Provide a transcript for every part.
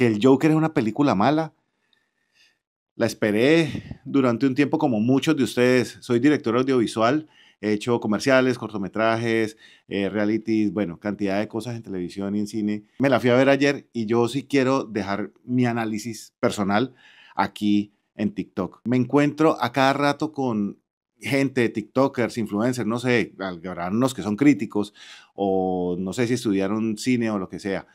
que el Joker es una película mala. La esperé durante un tiempo como muchos de ustedes. Soy director audiovisual, he hecho comerciales, cortometrajes, eh, realities, bueno, cantidad de cosas en televisión y en cine. Me la fui a ver ayer y yo sí quiero dejar mi análisis personal aquí en TikTok. Me encuentro a cada rato con gente, TikTokers, influencers, no sé, algunos que son críticos o no sé si estudiaron cine o lo que sea,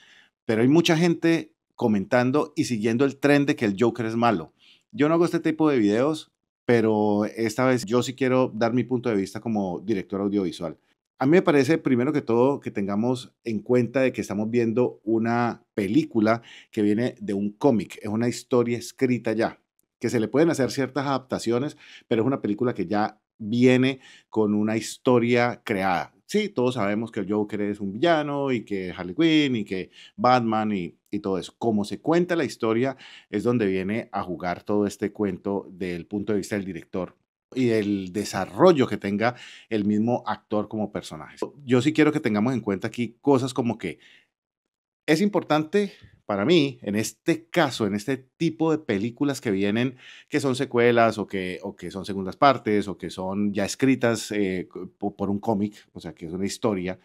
pero hay mucha gente comentando y siguiendo el tren de que el Joker es malo. Yo no hago este tipo de videos, pero esta vez yo sí quiero dar mi punto de vista como director audiovisual. A mí me parece, primero que todo, que tengamos en cuenta de que estamos viendo una película que viene de un cómic, es una historia escrita ya, que se le pueden hacer ciertas adaptaciones, pero es una película que ya viene con una historia creada sí, todos sabemos que el Joker es un villano y que Harley Quinn y que Batman y, todo eso. Como se cuenta la historia es donde viene a jugar todo este cuento del punto de vista del director y el desarrollo que tenga el mismo actor como personaje. Yo sí quiero que tengamos en cuenta aquí cosas como que es importante para mí, en este caso, en este tipo de películas que vienen, que son secuelas o que, o que son segundas partes o que son ya escritas eh, por un cómic, o sea, que es una historia,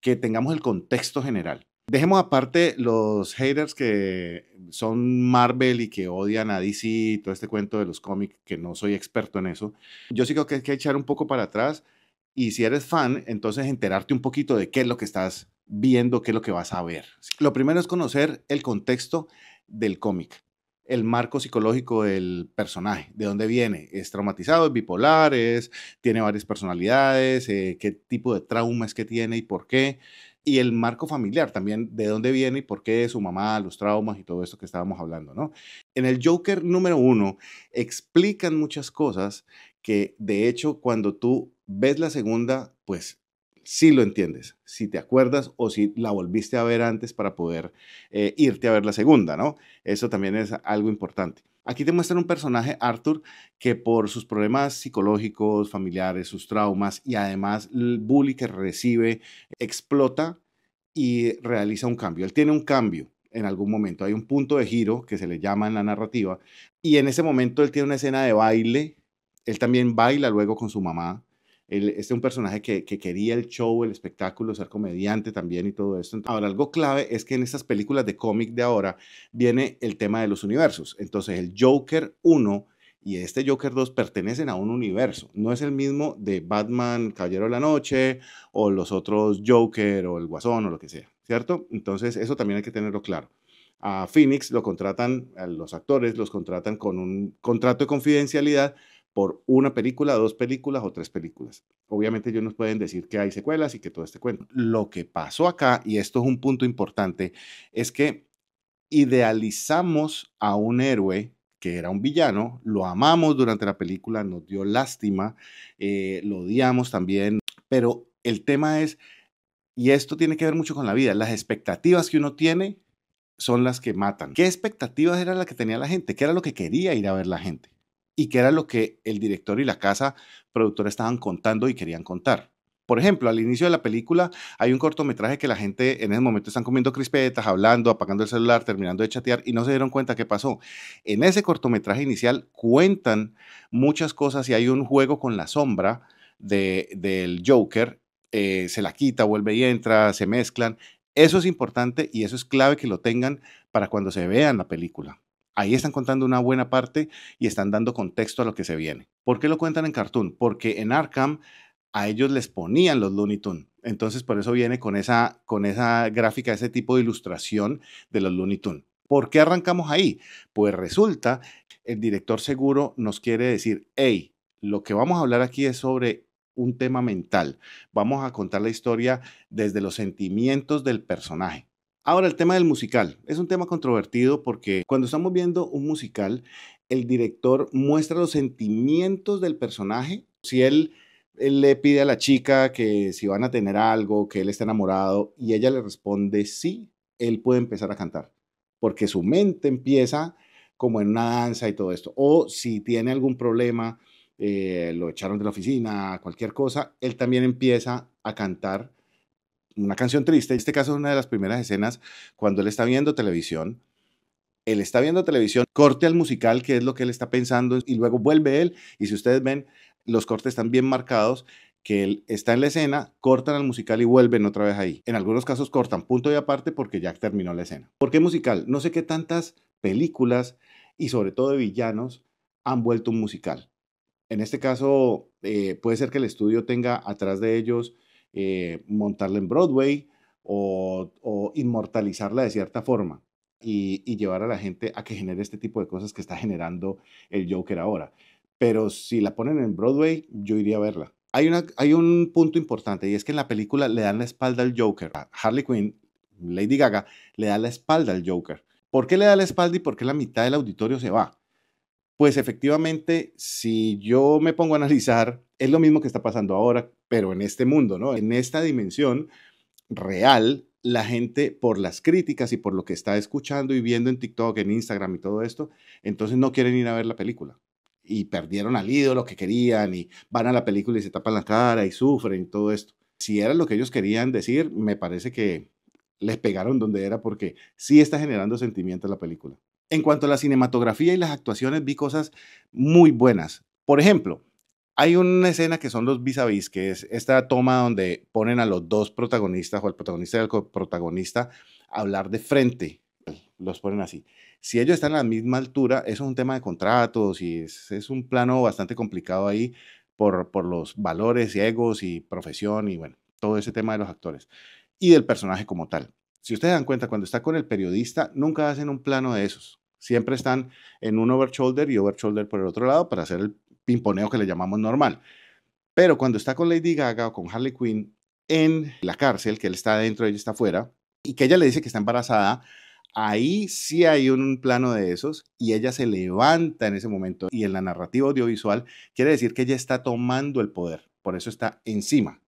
que tengamos el contexto general. Dejemos aparte los haters que son Marvel y que odian a DC y todo este cuento de los cómics, que no soy experto en eso. Yo sí creo que hay que echar un poco para atrás y si eres fan, entonces enterarte un poquito de qué es lo que estás viendo qué es lo que vas a ver. Lo primero es conocer el contexto del cómic, el marco psicológico del personaje, de dónde viene, es traumatizado, es bipolar, tiene varias personalidades, eh, qué tipo de traumas que tiene y por qué, y el marco familiar también, de dónde viene y por qué su mamá, los traumas y todo esto que estábamos hablando, ¿no? En el Joker número uno explican muchas cosas que de hecho cuando tú ves la segunda, pues si lo entiendes, si te acuerdas o si la volviste a ver antes para poder eh, irte a ver la segunda, ¿no? Eso también es algo importante. Aquí te muestran un personaje, Arthur, que por sus problemas psicológicos, familiares, sus traumas y además el bully que recibe, explota y realiza un cambio. Él tiene un cambio en algún momento. Hay un punto de giro que se le llama en la narrativa y en ese momento él tiene una escena de baile. Él también baila luego con su mamá este es un personaje que, quería el show, el espectáculo, ser comediante también y todo esto. Ahora, algo clave es que en estas películas de cómic de ahora viene el tema de los universos. Entonces, el Joker 1 y este Joker 2 pertenecen a un universo. No es el mismo de Batman, Caballero de la Noche, o los otros Joker, o el Guasón, o lo que sea, ¿cierto? Entonces, eso también hay que tenerlo claro. A Phoenix lo contratan, a los actores los contratan con un contrato de confidencialidad por una película, dos películas o tres películas. Obviamente ellos nos pueden decir que hay secuelas y que todo este cuento. Lo que pasó acá, y esto es un punto importante, es que idealizamos a un héroe que era un villano, lo amamos durante la película, nos dio lástima, eh, lo odiamos también, pero el tema es, y esto tiene que ver mucho con la vida, las expectativas que uno tiene son las que matan. ¿Qué expectativas era la que tenía la gente? ¿Qué era lo que quería ir a ver la gente? y que era lo que el director y la casa productora estaban contando y querían contar. Por ejemplo, al inicio de la película hay un cortometraje que la gente en ese momento están comiendo crispetas, hablando, apagando el celular, terminando de chatear y no se dieron cuenta qué pasó. En ese cortometraje inicial cuentan muchas cosas y hay un juego con la sombra de, del Joker. Eh, se la quita, vuelve y entra, se mezclan. Eso es importante y eso es clave que lo tengan para cuando se vean la película. Ahí están contando una buena parte y están dando contexto a lo que se viene. ¿Por qué lo cuentan en Cartoon? Porque en Arkham a ellos les ponían los Looney Tunes. Entonces, por eso viene con esa, con esa gráfica, ese tipo de ilustración de los Looney Tunes. ¿Por qué arrancamos ahí? Pues resulta, el director seguro nos quiere decir, hey, lo que vamos a hablar aquí es sobre un tema mental. Vamos a contar la historia desde los sentimientos del personaje. Ahora, el tema del musical. Es un tema controvertido porque cuando estamos viendo un musical, el director muestra los sentimientos del personaje. Si él, le pide a la chica que si van a tener algo, que él está enamorado, y ella le responde sí, él puede empezar a cantar, porque su mente empieza como en una danza y todo esto. O si tiene algún problema, eh, lo echaron de la oficina, cualquier cosa, él también empieza a cantar una canción triste. En este caso es una de las primeras escenas cuando él está viendo televisión. Él está viendo televisión, corte al musical, que es lo que él está pensando, y luego vuelve él. Y si ustedes ven, los cortes están bien marcados, que él está en la escena, cortan al musical y vuelven otra vez ahí. En algunos casos cortan punto y aparte porque ya terminó la escena. ¿Por qué musical? No sé qué tantas películas y sobre todo de villanos han vuelto un musical. En este caso, eh, puede ser que el estudio tenga atrás de ellos eh, montarla en Broadway o, inmortalizarla de cierta forma y, llevar a la gente a que genere este tipo de cosas que está generando el Joker ahora. Pero si la ponen en Broadway, yo iría a verla. Hay, un punto importante y es que en la película le dan la espalda al Joker. Harley Quinn, Lady Gaga, le da la espalda al Joker. ¿Por qué le da la espalda y por qué la mitad del auditorio se va? Pues efectivamente, si yo me pongo a analizar, es lo mismo que está pasando ahora pero en este mundo, ¿no? En esta dimensión real, la gente por las críticas y por lo que está escuchando y viendo en TikTok, en Instagram y todo esto, entonces no quieren ir a ver la película. Y perdieron al ídolo que querían y van a la película y se tapan la cara y sufren y todo esto. Si era lo que ellos querían decir, me parece que les pegaron donde era porque sí está generando sentimiento la película. En cuanto a la cinematografía y las actuaciones, vi cosas muy buenas. Por ejemplo, hay una escena que son los vis a vis, que es esta toma donde ponen a los dos protagonistas, o al protagonista y al coprotagonista, a hablar de frente. Los ponen así. Si ellos están a la misma altura, eso es un tema de contratos y es, es un plano bastante complicado ahí por, por los valores y egos y profesión y bueno, todo ese tema de los actores y del personaje como tal. Si ustedes dan cuenta, cuando está con el periodista, nunca hacen un plano de esos. Siempre están en un over shoulder y over shoulder por el otro lado para hacer el pimponeo que le llamamos normal. Pero cuando está con Lady Gaga o con Harley Quinn en la cárcel, que él está adentro, ella está afuera, y que ella le dice que está embarazada, ahí sí hay un plano de esos y ella se levanta en ese momento y en la narrativa audiovisual quiere decir que ella está tomando el poder, por eso está encima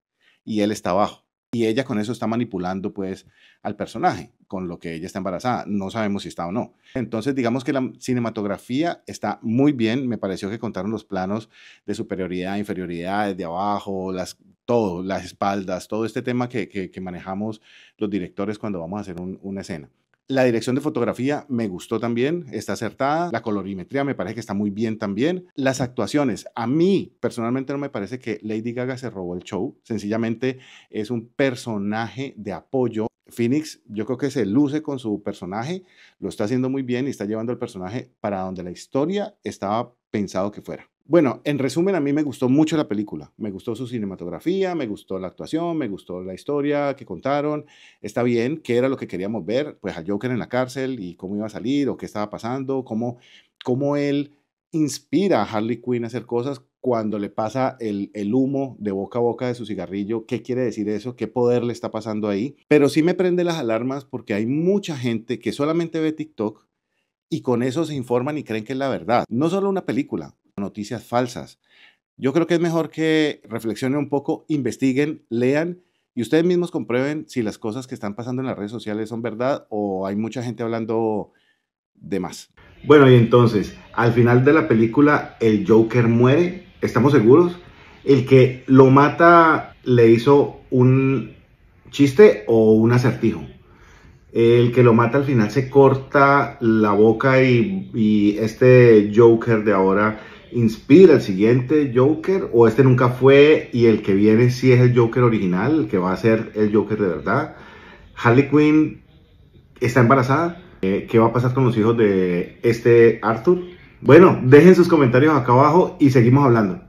y él está abajo y ella con eso está manipulando pues al personaje con lo que ella está embarazada. No sabemos si está o no. Entonces digamos que la cinematografía está muy bien. Me pareció que contaron los planos de superioridad, inferioridad, de abajo, las, todo, las espaldas, todo este tema que, manejamos los directores cuando vamos a hacer una escena. La dirección de fotografía me gustó también, está acertada. La colorimetría me parece que está muy bien también. Las actuaciones, a mí personalmente no me parece que Lady Gaga se robó el show. Sencillamente es un personaje de apoyo. Phoenix, yo creo que se luce con su personaje, lo está haciendo muy bien y está llevando el personaje para donde la historia estaba pensado que fuera. Bueno, en resumen, a mí me gustó mucho la película. Me gustó su cinematografía, me gustó la actuación, me gustó la historia que contaron. Está bien, qué era lo que queríamos ver, pues a Joker en la cárcel y cómo iba a salir o qué estaba pasando, cómo, cómo él inspira a Harley Quinn a hacer cosas cuando le pasa el, el humo de boca a boca de su cigarrillo. ¿Qué quiere decir eso? ¿Qué poder le está pasando ahí? Pero sí me prende las alarmas porque hay mucha gente que solamente ve TikTok y con eso se informan y creen que es la verdad. No solo una película, noticias falsas. Yo creo que es mejor que reflexionen un poco, investiguen, lean y ustedes mismos comprueben si las cosas que están pasando en las redes sociales son verdad o hay mucha gente hablando de más. Bueno, y entonces, al final de la película, el Joker muere, ¿estamos seguros? ¿El que lo mata le hizo un chiste o un acertijo? El que lo mata al final se corta la boca y, y este Joker de ahora inspira el siguiente Joker o este nunca fue y el que viene si es el Joker original, que va a ser el Joker de verdad. Harley Quinn está embarazada. Eh, ¿Qué va a pasar con los hijos de este Arthur? Bueno, dejen sus comentarios acá abajo y seguimos hablando.